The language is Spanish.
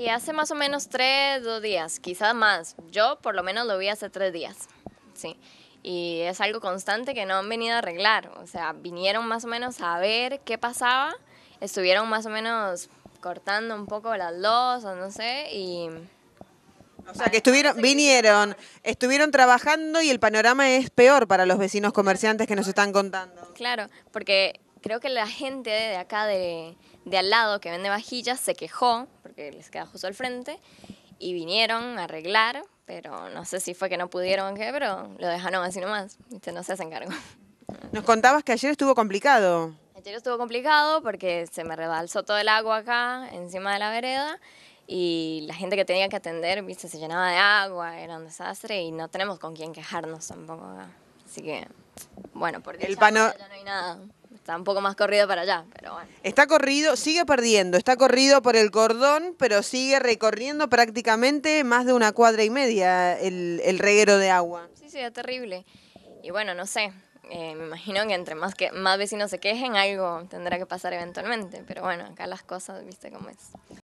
Y hace más o menos tres, dos días, quizás más. Yo por lo menos lo vi hace tres días, sí. Y es algo constante que no han venido a arreglar. O sea, vinieron más o menos a ver qué pasaba. Estuvieron más o menos cortando un poco las losas, no sé, y... O sea, que estuvieron, vinieron, estuvieron trabajando y el panorama es peor para los vecinos comerciantes que nos están contando. Claro, porque creo que la gente de acá de, de al lado que vende vajillas se quejó que les queda justo al frente, y vinieron a arreglar, pero no sé si fue que no pudieron qué, pero lo dejaron así nomás, no se hacen cargo. Nos contabas que ayer estuvo complicado. Ayer estuvo complicado porque se me rebalsó todo el agua acá encima de la vereda y la gente que tenía que atender, viste, se llenaba de agua, era un desastre y no tenemos con quién quejarnos tampoco acá. Así que, bueno, porque el pano... ya no hay nada está un poco más corrido para allá, pero bueno. Está corrido, sigue perdiendo, está corrido por el cordón, pero sigue recorriendo prácticamente más de una cuadra y media el, reguero de agua. Sí, sí, es terrible. Y bueno, no sé, eh, me imagino que entre más, que, más vecinos se quejen, algo tendrá que pasar eventualmente, pero bueno, acá las cosas, viste cómo es.